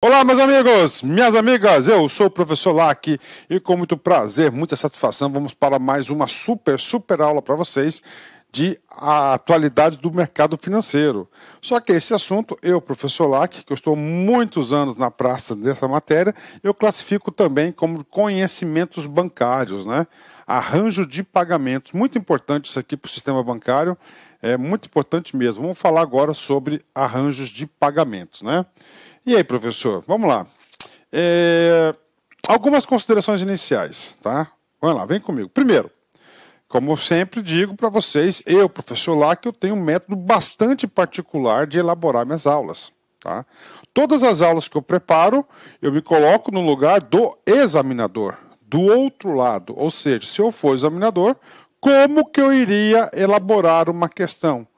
Olá, meus amigos, minhas amigas, eu sou o professor Lack e com muito prazer, muita satisfação, vamos para mais uma super, super aula para vocês de a atualidade do mercado financeiro. Só que esse assunto, eu, professor Lack, que eu estou muitos anos na praça dessa matéria, eu classifico também como conhecimentos bancários, né? Arranjo de pagamentos, muito importante isso aqui para o sistema bancário, é muito importante mesmo. Vamos falar agora sobre arranjos de pagamentos, né? E aí, professor, vamos lá. É, algumas considerações iniciais, tá? Vamos lá, vem comigo. Primeiro, como sempre digo para vocês, eu, professor lá, que eu tenho um método bastante particular de elaborar minhas aulas. Tá? Todas as aulas que eu preparo, eu me coloco no lugar do examinador, do outro lado. Ou seja, se eu for examinador, como que eu iria elaborar uma questão?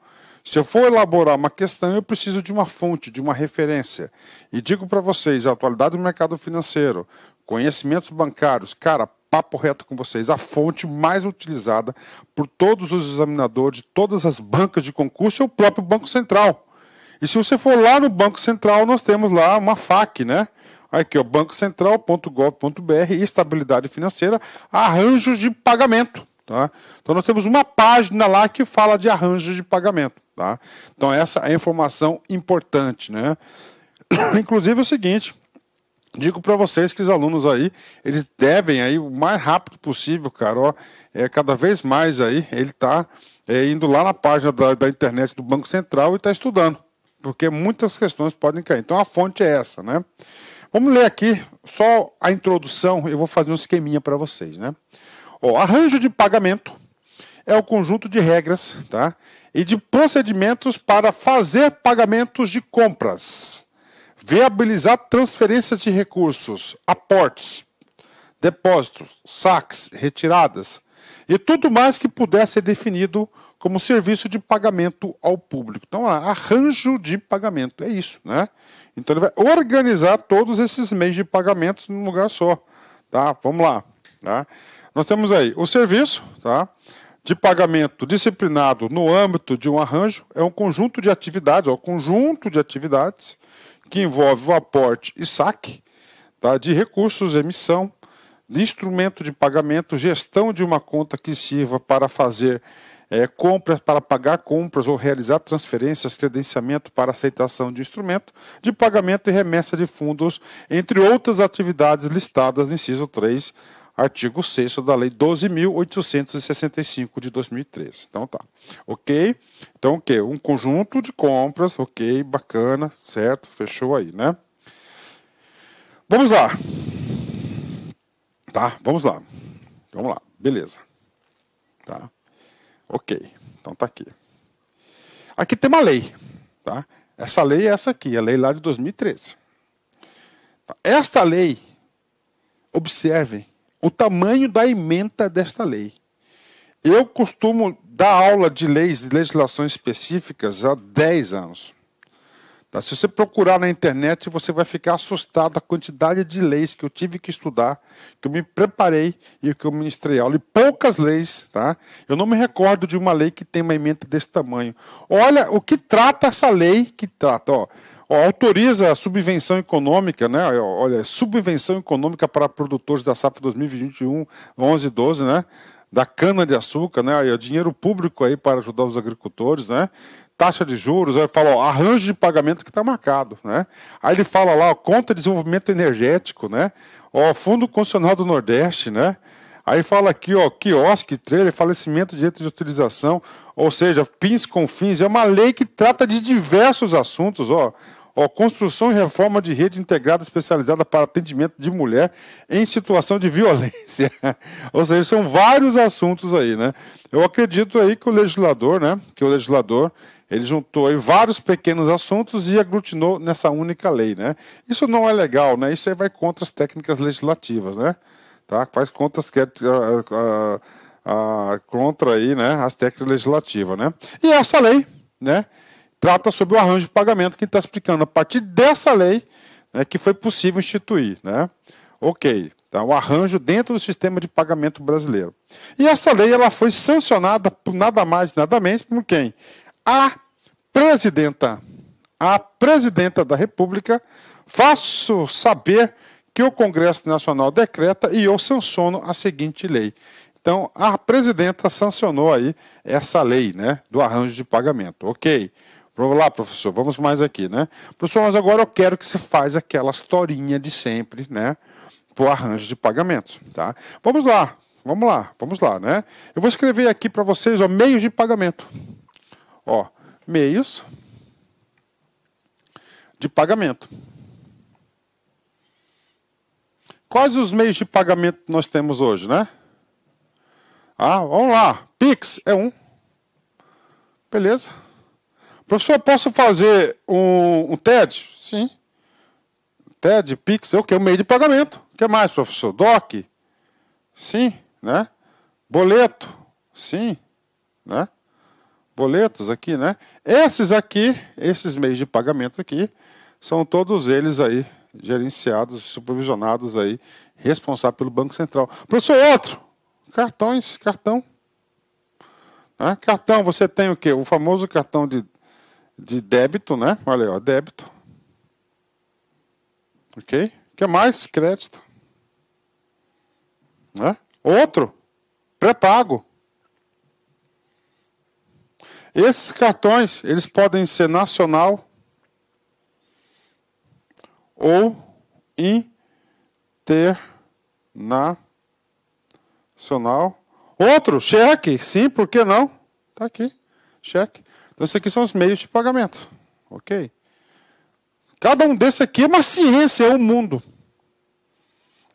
Se eu for elaborar uma questão, eu preciso de uma fonte, de uma referência. E digo para vocês, a atualidade do mercado financeiro, conhecimentos bancários, cara, papo reto com vocês, a fonte mais utilizada por todos os examinadores de todas as bancas de concurso é o próprio Banco Central. E se você for lá no Banco Central, nós temos lá uma FAQ, né? Aqui, ó, bancocentral.gov.br, estabilidade financeira, arranjos de pagamento. Tá? Então nós temos uma página lá que fala de arranjos de pagamento. Tá? Então, essa é a informação importante. Né? Inclusive é o seguinte. Digo para vocês que os alunos aí, eles devem aí o mais rápido possível, cara, ó, é cada vez mais aí, ele tá é, indo lá na página da, da internet do Banco Central e está estudando, porque muitas questões podem cair. Então a fonte é essa, né? Vamos ler aqui só a introdução, eu vou fazer um esqueminha para vocês, né? Ó, arranjo de pagamento é o conjunto de regras, tá? e de procedimentos para fazer pagamentos de compras, viabilizar transferências de recursos, aportes, depósitos, saques, retiradas e tudo mais que puder ser definido como serviço de pagamento ao público. Então, arranjo de pagamento, é isso, né? Então, ele vai organizar todos esses meios de pagamentos num lugar só, tá? Vamos lá, tá? Nós temos aí o serviço, tá? de pagamento disciplinado no âmbito de um arranjo é um conjunto de atividades, ó, conjunto de atividades que envolve o aporte e saque tá, de recursos, emissão, de instrumento de pagamento, gestão de uma conta que sirva para fazer é, compras, para pagar compras ou realizar transferências, credenciamento para aceitação de instrumento, de pagamento e remessa de fundos, entre outras atividades listadas no inciso 3 artigo 6 da Lei 12.865 de 2013. Então tá, ok? Então o okay, que? Um conjunto de compras, ok, bacana, certo, fechou aí, né? Vamos lá. Tá, vamos lá. Vamos lá, beleza. Tá, ok, então tá aqui. Aqui tem uma lei, tá? Essa lei é essa aqui, a lei lá de 2013. Tá. Esta lei, observem, o tamanho da emenda desta lei. Eu costumo dar aula de leis e legislações específicas há 10 anos. Tá? Se você procurar na internet, você vai ficar assustado a quantidade de leis que eu tive que estudar, que eu me preparei e que eu ministrei aula. E poucas leis, tá? Eu não me recordo de uma lei que tem uma emenda desse tamanho. Olha o que trata essa lei, que trata, ó autoriza a subvenção econômica, né? Olha, subvenção econômica para produtores da safra 2021, 11 e 12, né? Da cana-de-açúcar, né? Aí, dinheiro público aí para ajudar os agricultores, né? Taxa de juros, aí fala, ó, arranjo de pagamento que está marcado, né? Aí ele fala lá, ó, conta de desenvolvimento energético, né? Ó, Fundo Constitucional do Nordeste, né? Aí fala aqui, ó, quiosque, trailer, falecimento, direito de utilização, ou seja, PINS com fins, é uma lei que trata de diversos assuntos, ó. Ó, construção e reforma de rede integrada especializada para atendimento de mulher em situação de violência. Ou seja, são vários assuntos aí, né? Eu acredito aí que o legislador, né? Que o legislador ele juntou aí vários pequenos assuntos e aglutinou nessa única lei, né? Isso não é legal, né? Isso aí vai contra as técnicas legislativas, né? Tá? Faz contas que a, a, a, contra aí, né? As técnicas legislativas, né? E essa lei, né? trata sobre o arranjo de pagamento que está explicando a partir dessa lei né, que foi possível instituir. Né? Ok, Então o arranjo dentro do sistema de pagamento brasileiro. E essa lei ela foi sancionada por nada mais, nada menos por quem? A presidenta, a presidenta da República, faço saber que o Congresso Nacional decreta e eu sanciono a seguinte lei. Então, a presidenta sancionou aí essa lei, né, do arranjo de pagamento. OK. Vamos lá, professor, vamos mais aqui, né? Professor, mas agora eu quero que você faz aquela historinha de sempre, né? Para o arranjo de pagamento, tá? Vamos lá, vamos lá, vamos lá, né? Eu vou escrever aqui para vocês, ó, meios de pagamento. Ó, meios de pagamento. Quais os meios de pagamento nós temos hoje, né? Ah, vamos lá. Pix é um. Beleza. Professor, posso fazer um, um TED? Sim. TED, Pix, é o que? O meio de pagamento. O que mais, professor? DOC? Sim, né? Boleto? Sim, né? Boletos aqui, né? Esses aqui, esses meios de pagamento aqui, são todos eles aí gerenciados, supervisionados aí, responsável pelo Banco Central. Professor, outro! Cartões, cartão. Né? cartão, você tem o quê? O famoso cartão de de débito, né? Olha aí, ó, débito. Ok? Quer mais? Crédito. Né? Outro, pré-pago. Esses cartões, eles podem ser nacional ou internacional. Outro, cheque, sim, por que não? Tá aqui, cheque. Então, esses aqui são os meios de pagamento. Ok? Cada um desses aqui é uma ciência, é o um mundo.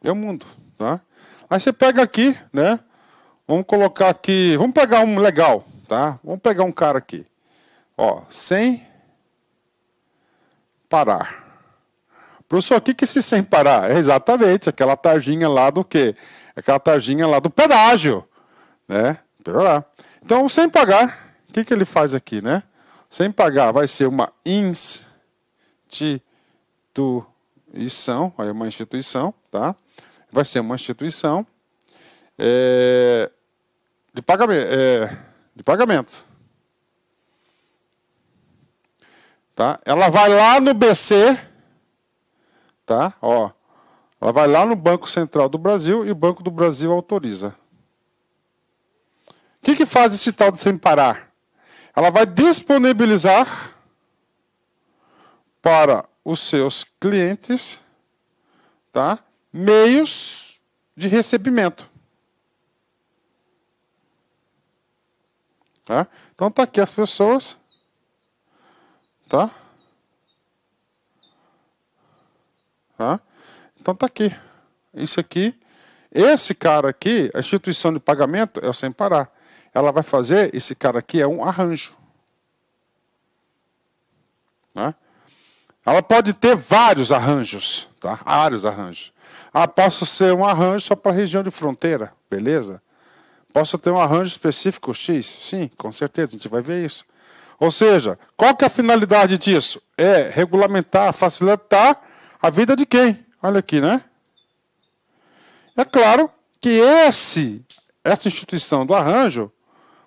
É o um mundo. Tá? Aí você pega aqui, né? Vamos colocar aqui. Vamos pegar um legal, tá? Vamos pegar um cara aqui. Ó, sem parar. Professor, o que, que é sem parar? É exatamente aquela tarjinha lá do quê? Aquela tarjinha lá do pedágio. Né? Então, sem pagar o que, que ele faz aqui, né? Sem pagar vai ser uma instituição, aí é uma instituição, tá? Vai ser uma instituição é, de, pagamento, é, de pagamento. Tá? Ela vai lá no BC, tá? Ó, ela vai lá no Banco Central do Brasil e o Banco do Brasil autoriza. O que, que faz esse tal de sem parar? ela vai disponibilizar para os seus clientes tá, meios de recebimento. Tá? Então tá aqui as pessoas, tá? Tá? Então tá aqui. Isso aqui, esse cara aqui, a instituição de pagamento é o sem parar ela vai fazer, esse cara aqui é um arranjo. Né? Ela pode ter vários arranjos, tá? Vários arranjos. Ah, posso ser um arranjo só para a região de fronteira, beleza? Posso ter um arranjo específico X? Sim, com certeza, a gente vai ver isso. Ou seja, qual que é a finalidade disso? É regulamentar, facilitar a vida de quem? Olha aqui, né? É claro que esse, essa instituição do arranjo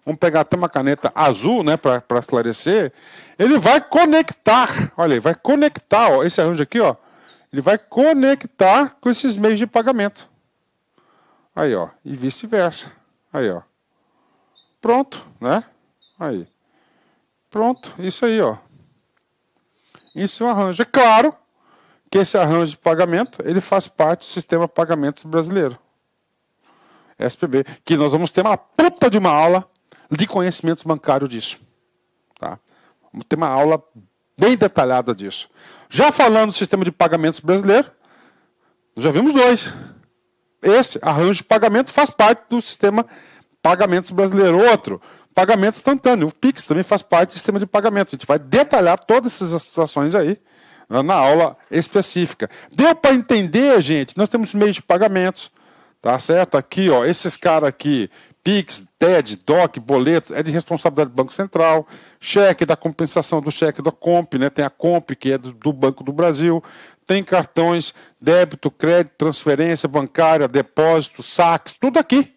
vamos pegar até uma caneta azul, né, para esclarecer, ele vai conectar, olha aí, vai conectar, ó, esse arranjo aqui, ó, ele vai conectar com esses meios de pagamento. Aí, ó, e vice-versa. Aí, ó. Pronto, né? Aí. Pronto, isso aí, ó. Isso é um arranjo. É claro que esse arranjo de pagamento, ele faz parte do sistema pagamentos brasileiro. SPB, que nós vamos ter uma puta de uma aula de conhecimentos bancário disso. Tá? Vamos ter uma aula bem detalhada disso. Já falando do sistema de pagamentos brasileiro, já vimos dois. Este arranjo de pagamento faz parte do sistema pagamentos brasileiro. Outro, pagamento instantâneo. O Pix também faz parte do sistema de pagamento. A gente vai detalhar todas essas situações aí né, na aula específica. Deu para entender, gente? Nós temos meios de pagamentos, tá certo? Aqui, ó, esses caras aqui, PIX, TED, DOC, boletos, é de responsabilidade do Banco Central, cheque da compensação do cheque da Comp, né? tem a Comp, que é do, do Banco do Brasil, tem cartões, débito, crédito, transferência bancária, depósito, saques, tudo aqui.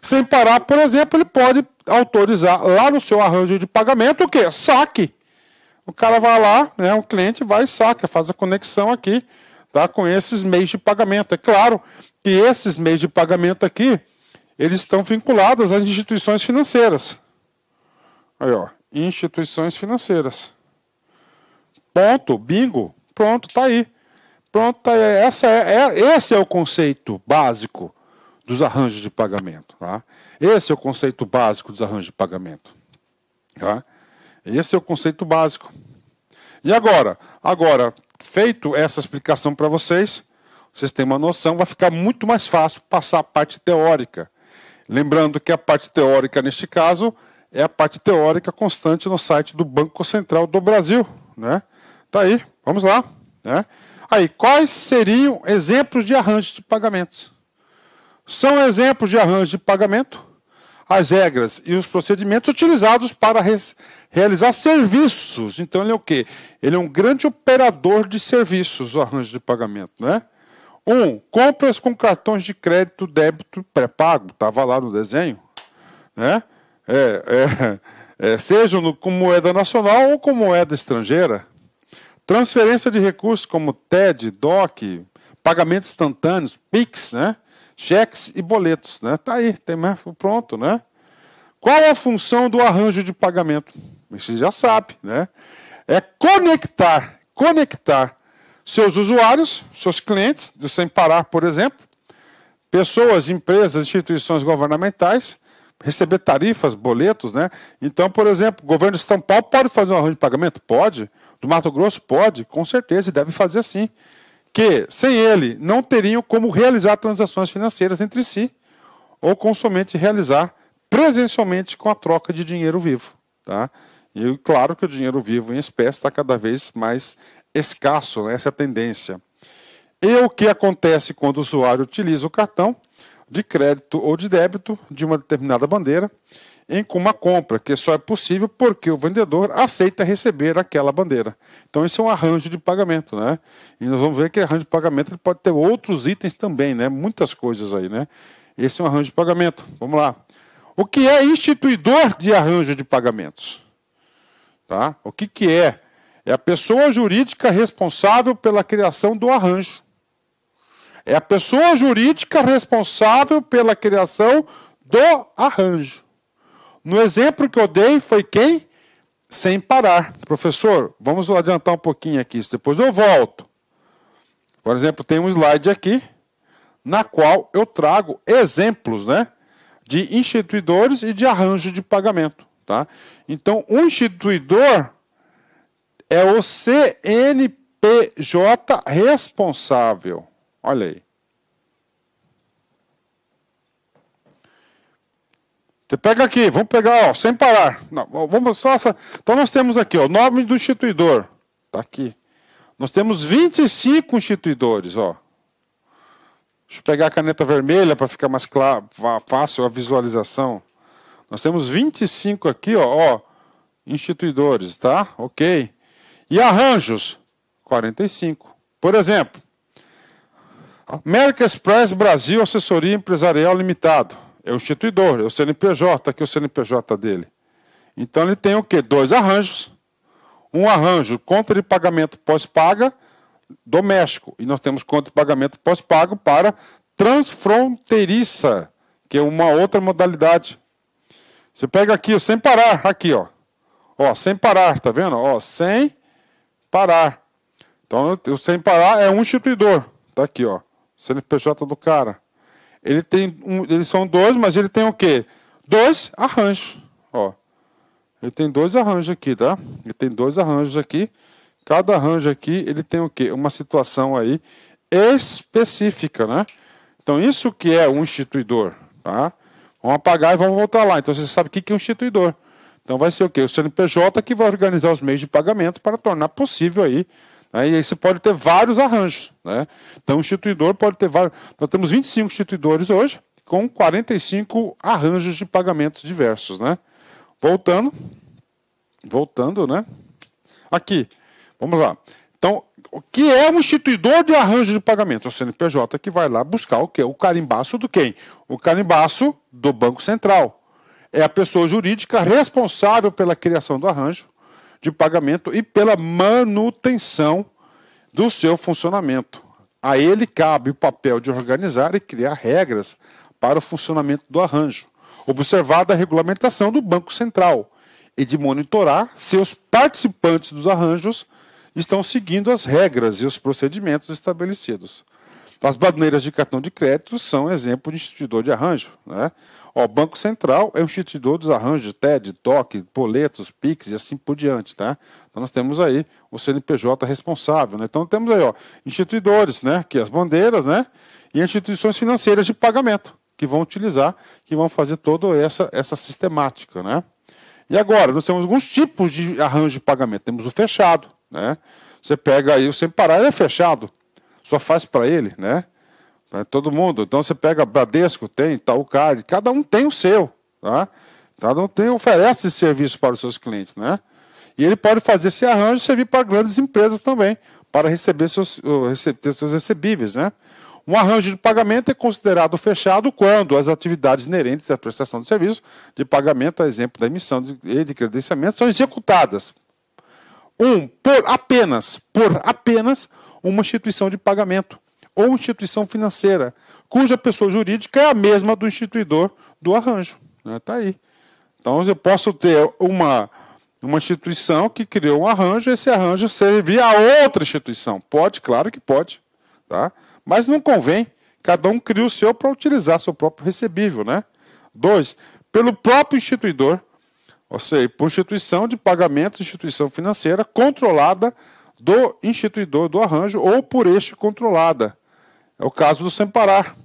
Sem parar, por exemplo, ele pode autorizar lá no seu arranjo de pagamento o quê? Saque. O cara vai lá, né, o cliente vai e saca, faz a conexão aqui tá, com esses meios de pagamento. É claro que esses meios de pagamento aqui, eles estão vinculados às instituições financeiras. Aí, ó, instituições financeiras. Ponto, bingo, pronto, tá aí. Pronto, tá aí. Essa é, é, esse é o conceito básico dos arranjos de pagamento. Tá? Esse é o conceito básico dos arranjos de pagamento. Tá? Esse é o conceito básico. E agora? Agora, feito essa explicação para vocês, vocês têm uma noção, vai ficar muito mais fácil passar a parte teórica. Lembrando que a parte teórica, neste caso, é a parte teórica constante no site do Banco Central do Brasil. Né? Tá aí, vamos lá. Né? Aí, quais seriam exemplos de arranjos de pagamentos? São exemplos de arranjos de pagamento as regras e os procedimentos utilizados para realizar serviços. Então, ele é o quê? Ele é um grande operador de serviços, o arranjo de pagamento, né? Um, compras com cartões de crédito, débito pré-pago, estava lá no desenho, né? É, é, é, sejam no, com moeda nacional ou com moeda estrangeira. Transferência de recursos como TED, DOC, pagamentos instantâneos, PIX, né? cheques e boletos. Né? Tá aí, tem mais pronto, né? Qual a função do arranjo de pagamento? Você já sabe, né? É conectar, conectar seus usuários, seus clientes, do Sem Parar, por exemplo, pessoas, empresas, instituições governamentais, receber tarifas, boletos, né? Então, por exemplo, o governo de São Paulo pode fazer um arranjo de pagamento? Pode. Do Mato Grosso? Pode, com certeza, e deve fazer assim, Que, sem ele, não teriam como realizar transações financeiras entre si, ou com somente realizar presencialmente com a troca de dinheiro vivo, tá? E claro que o dinheiro vivo em espécie está cada vez mais escasso, né? essa é a tendência. E o que acontece quando o usuário utiliza o cartão de crédito ou de débito de uma determinada bandeira em uma compra, que só é possível porque o vendedor aceita receber aquela bandeira. Então, esse é um arranjo de pagamento, né? E nós vamos ver que arranjo de pagamento pode ter outros itens também, né? Muitas coisas aí, né? Esse é um arranjo de pagamento. Vamos lá. O que é instituidor de arranjo de pagamentos? Tá? O que, que é é a pessoa jurídica responsável pela criação do arranjo. É a pessoa jurídica responsável pela criação do arranjo. No exemplo que eu dei foi quem? Sem parar. Professor, vamos adiantar um pouquinho aqui, depois eu volto. Por exemplo, tem um slide aqui na qual eu trago exemplos, né, de instituidores e de arranjo de pagamento, tá? Então, um instituidor é o CNPJ responsável. Olha aí. Você pega aqui, vamos pegar, ó, sem parar. Não, vamos essa. Então nós temos aqui, o nome do instituidor. Tá aqui. Nós temos 25 instituidores, ó. Deixa eu pegar a caneta vermelha para ficar mais claro, fácil a visualização. Nós temos 25 aqui, ó, ó instituidores, tá? OK. E arranjos, 45. Por exemplo, America Express Brasil Assessoria Empresarial Limitado. É o instituidor, é o CNPJ, está aqui o CNPJ dele. Então ele tem o quê? Dois arranjos. Um arranjo, conta de pagamento pós-paga doméstico. E nós temos conta de pagamento pós-pago para transfronteiriça, que é uma outra modalidade. Você pega aqui, sem parar, aqui, ó. Ó, sem parar, tá vendo? Ó, sem parar. Então, eu, sem parar é um instituidor. Tá aqui, ó. CNPJ do cara. Ele tem um, eles são dois, mas ele tem o quê? Dois arranjos, ó. Ele tem dois arranjos aqui, tá? Ele tem dois arranjos aqui. Cada arranjo aqui, ele tem o quê? Uma situação aí específica, né? Então, isso que é um instituidor, tá? Vamos apagar e vamos voltar lá. Então, você sabe o que é um instituidor. Então vai ser o quê? O CNPJ que vai organizar os meios de pagamento para tornar possível aí né? E aí você pode ter vários arranjos. Né? Então, o instituidor pode ter vários. Nós temos 25 instituidores hoje, com 45 arranjos de pagamentos diversos. Né? Voltando. Voltando, né? Aqui. Vamos lá. Então, o que é um instituidor de arranjo de pagamento? É o CNPJ que vai lá buscar o que? O carimbaço do quem? O carimbaço do Banco Central é a pessoa jurídica responsável pela criação do arranjo de pagamento e pela manutenção do seu funcionamento. A ele cabe o papel de organizar e criar regras para o funcionamento do arranjo, observada a regulamentação do Banco Central, e de monitorar se os participantes dos arranjos estão seguindo as regras e os procedimentos estabelecidos. As bandeiras de cartão de crédito são exemplo de instituidor de arranjo. Né? o Banco Central é o instituidor dos arranjos TED, TOC, boletos, PIX e assim por diante. Tá? Então nós temos aí o CNPJ responsável. Né? Então temos aí ó, instituidores, né? que as bandeiras, né? e instituições financeiras de pagamento que vão utilizar, que vão fazer toda essa, essa sistemática. Né? E agora, nós temos alguns tipos de arranjo de pagamento. Temos o fechado. Né? Você pega aí o sem parar, ele é fechado só faz para ele, né? Para todo mundo. Então você pega Bradesco, tem tá Card, cada um tem o seu, tá? Cada um tem, oferece esse serviço para os seus clientes, né? E ele pode fazer esse arranjo servir para grandes empresas também, para receber seus, receber seus recebíveis, né? Um arranjo de pagamento é considerado fechado quando as atividades inerentes à prestação de serviço de pagamento, a exemplo da emissão de, e de credenciamento, são executadas. Um, por apenas, por apenas uma instituição de pagamento ou instituição financeira, cuja pessoa jurídica é a mesma do instituidor do arranjo. Está né? aí. Então eu posso ter uma, uma instituição que criou um arranjo, e esse arranjo servir a outra instituição. Pode, claro que pode. Tá? Mas não convém. Cada um cria o seu para utilizar seu próprio recebível. Né? Dois, pelo próprio instituidor, ou seja, por instituição de pagamento, instituição financeira, controlada do instituidor do arranjo ou por este controlada. É o caso do semparar.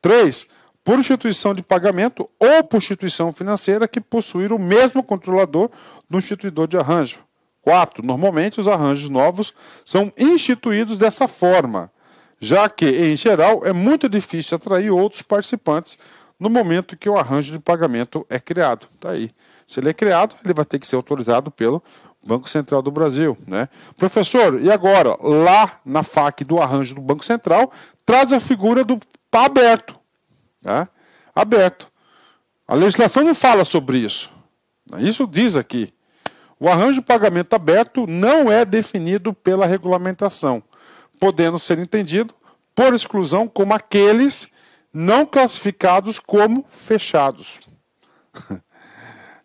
3. Por instituição de pagamento ou por instituição financeira que possuir o mesmo controlador do instituidor de arranjo. 4. Normalmente os arranjos novos são instituídos dessa forma, já que, em geral, é muito difícil atrair outros participantes no momento que o arranjo de pagamento é criado. Tá aí. Se ele é criado, ele vai ter que ser autorizado pelo Banco Central do Brasil. Né? Professor, e agora? Lá na FAC do arranjo do Banco Central, traz a figura do pá aberto. Né? Aberto. A legislação não fala sobre isso. Né? Isso diz aqui. O arranjo de pagamento aberto não é definido pela regulamentação, podendo ser entendido por exclusão como aqueles não classificados como fechados.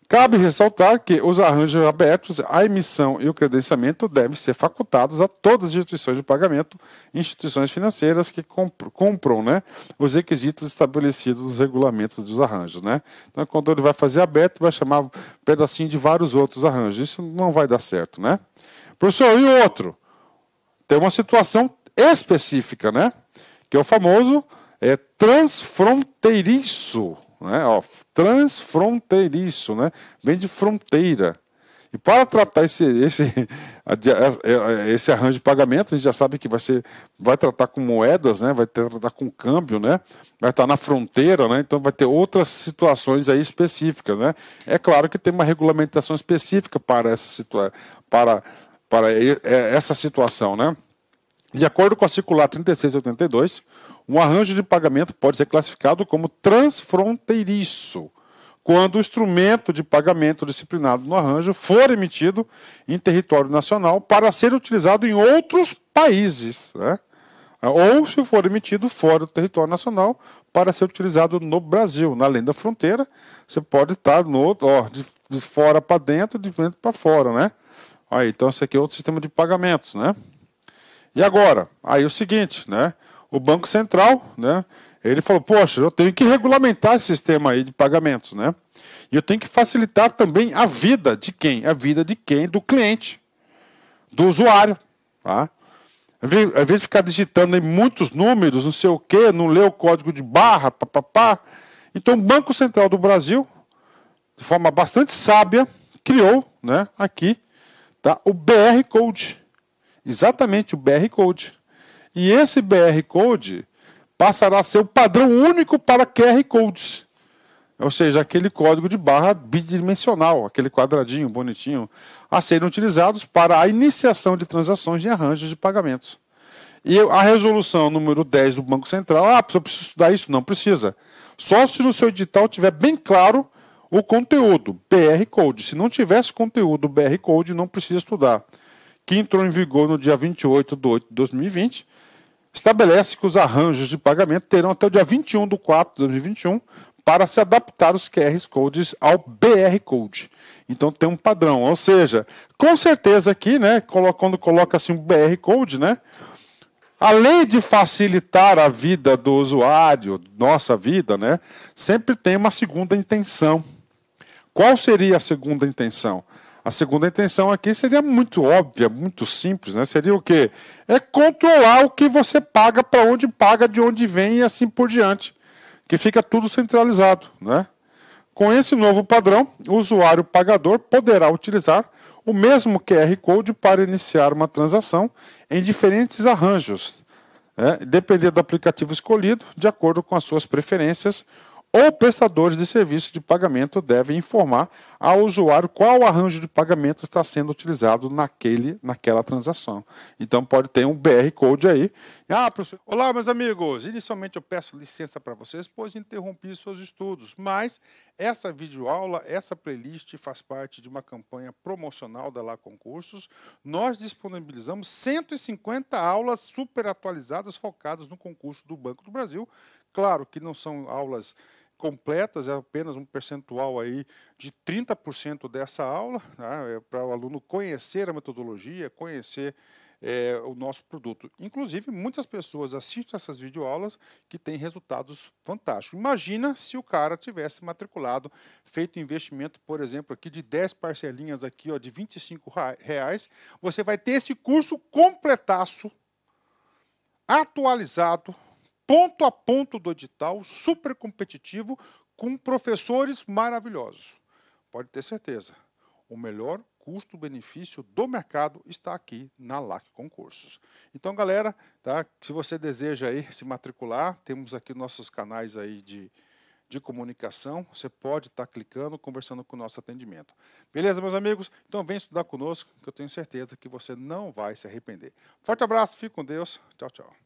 Cabe ressaltar que os arranjos abertos, a emissão e o credenciamento devem ser facultados a todas as instituições de pagamento instituições financeiras que cumpram né, os requisitos estabelecidos nos regulamentos dos arranjos. Né? Então, quando ele vai fazer aberto, vai chamar um pedacinho de vários outros arranjos. Isso não vai dar certo, né? Professor, e outro? Tem uma situação específica, né? Que é o famoso é, transfronteiriço né? Ó, transfronteiriço, né? Vem de fronteira. E para tratar esse, esse, é, é, esse arranjo de pagamento, a gente já sabe que vai ser, vai tratar com moedas, né? Vai tratar com câmbio, né? Vai estar na fronteira, né? Então vai ter outras situações aí específicas, né? É claro que tem uma regulamentação específica para essa situa para para é, essa situação, né? De acordo com a circular 3682, um arranjo de pagamento pode ser classificado como transfronteiriço, quando o instrumento de pagamento disciplinado no arranjo for emitido em território nacional para ser utilizado em outros países, né? ou se for emitido fora do território nacional para ser utilizado no Brasil. Na além da fronteira, você pode estar no ó, de, de fora para dentro, de dentro para fora, né? Aí, então, esse aqui é outro sistema de pagamentos, né? E agora? Aí é o seguinte, né? o Banco Central, né? Ele falou, poxa, eu tenho que regulamentar esse sistema aí de pagamentos, né? E eu tenho que facilitar também a vida de quem? A vida de quem? Do cliente, do usuário, tá? Às vezes ficar digitando muitos números, não sei o quê, não lê o código de barra, papapá. Então o Banco Central do Brasil, de forma bastante sábia, criou né, aqui tá, o BR Code. Exatamente o BR Code. E esse BR Code passará a ser o padrão único para QR Codes. Ou seja, aquele código de barra bidimensional, aquele quadradinho bonitinho, a serem utilizados para a iniciação de transações e arranjos de pagamentos. E a resolução número 10 do Banco Central, ah, eu preciso estudar isso? Não precisa. Só se no seu edital tiver bem claro o conteúdo, BR Code. Se não tivesse conteúdo BR Code, não precisa estudar. Que entrou em vigor no dia 28 de 8 de 2020 estabelece que os arranjos de pagamento terão até o dia 21 de 4 de 2021 para se adaptar os QR Codes ao BR Code. Então tem um padrão, ou seja, com certeza aqui, né, quando coloca assim um BR Code, né, além de facilitar a vida do usuário, nossa vida, né, sempre tem uma segunda intenção. Qual seria a segunda intenção? A segunda intenção aqui seria muito óbvia, muito simples, né? Seria o quê? É controlar o que você paga, para onde paga, de onde vem e assim por diante. Que fica tudo centralizado, né? Com esse novo padrão, o usuário pagador poderá utilizar o mesmo QR Code para iniciar uma transação em diferentes arranjos, né? dependendo do aplicativo escolhido, de acordo com as suas preferências ou prestadores de serviço de pagamento devem informar ao usuário qual arranjo de pagamento está sendo utilizado naquele, naquela transação. Então pode ter um BR Code aí. Ah, professor. Olá, meus amigos. Inicialmente eu peço licença para vocês, pois interrompi seus estudos, mas essa videoaula, essa playlist faz parte de uma campanha promocional da Lá Concursos. Nós disponibilizamos 150 aulas super atualizadas focadas no concurso do Banco do Brasil. Claro que não são aulas completas, é apenas um percentual aí de 30% dessa aula, né, para o aluno conhecer a metodologia, conhecer é, o nosso produto. Inclusive, muitas pessoas assistem essas videoaulas que têm resultados fantásticos. Imagina se o cara tivesse matriculado, feito investimento, por exemplo, aqui de 10 parcelinhas aqui, ó, de 25 reais, você vai ter esse curso completaço, atualizado, ponto a ponto do edital, super competitivo, com professores maravilhosos. Pode ter certeza, o melhor custo-benefício do mercado está aqui na LAC Concursos. Então, galera, tá? se você deseja aí se matricular, temos aqui nossos canais aí de, de comunicação, você pode estar tá clicando, conversando com o nosso atendimento. Beleza, meus amigos? Então vem estudar conosco, que eu tenho certeza que você não vai se arrepender. Forte abraço, fique com Deus. Tchau, tchau.